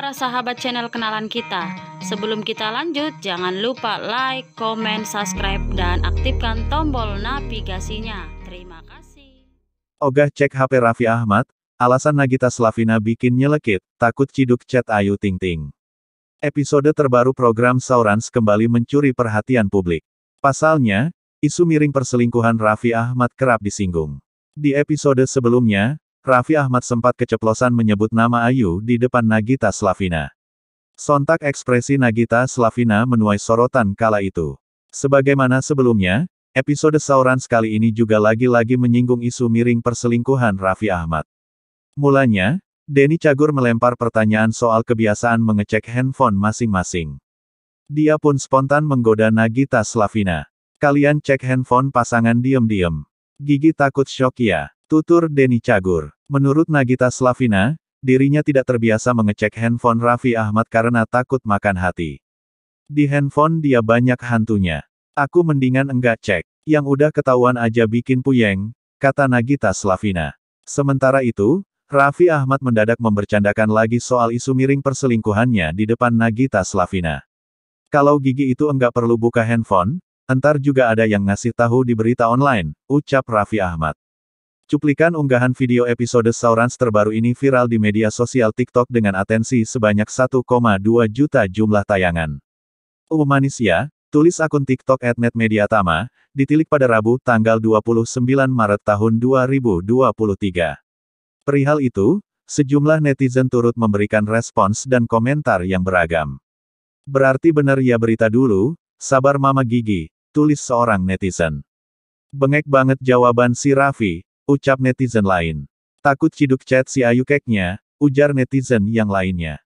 para sahabat channel kenalan kita. Sebelum kita lanjut, jangan lupa like, comment, subscribe, dan aktifkan tombol navigasinya. Terima kasih. Ogah cek HP Raffi Ahmad, alasan Nagita Slavina bikin nyelekit, takut ciduk chat Ayu Ting Ting. Episode terbaru program Saurans kembali mencuri perhatian publik. Pasalnya, isu miring perselingkuhan Raffi Ahmad kerap disinggung. Di episode sebelumnya, Raffi Ahmad sempat keceplosan menyebut nama Ayu di depan Nagita Slavina. Sontak ekspresi Nagita Slavina menuai sorotan kala itu. Sebagaimana sebelumnya, episode Sauran sekali ini juga lagi-lagi menyinggung isu miring perselingkuhan Raffi Ahmad. Mulanya, Denny Cagur melempar pertanyaan soal kebiasaan mengecek handphone masing-masing. Dia pun spontan menggoda Nagita Slavina. Kalian cek handphone pasangan diem-diem. Gigi takut shock ya. Tutur Denny Cagur. Menurut Nagita Slavina, dirinya tidak terbiasa mengecek handphone Raffi Ahmad karena takut makan hati. Di handphone dia banyak hantunya. Aku mendingan enggak cek. Yang udah ketahuan aja bikin puyeng, kata Nagita Slavina. Sementara itu, Raffi Ahmad mendadak membercandakan lagi soal isu miring perselingkuhannya di depan Nagita Slavina. Kalau gigi itu enggak perlu buka handphone, entar juga ada yang ngasih tahu di berita online, ucap Raffi Ahmad. Cuplikan unggahan video episode Saurans terbaru ini viral di media sosial TikTok dengan atensi sebanyak 1,2 juta jumlah tayangan. Umanisya, oh, tulis akun TikTok @netmediatama, ditilik pada Rabu tanggal 29 Maret tahun 2023. Perihal itu, sejumlah netizen turut memberikan respons dan komentar yang beragam. Berarti benar ya berita dulu, sabar mama gigi, tulis seorang netizen. Bengek banget jawaban si Raffi, Ucap netizen lain. Takut ciduk chat si Ayu keknya, ujar netizen yang lainnya.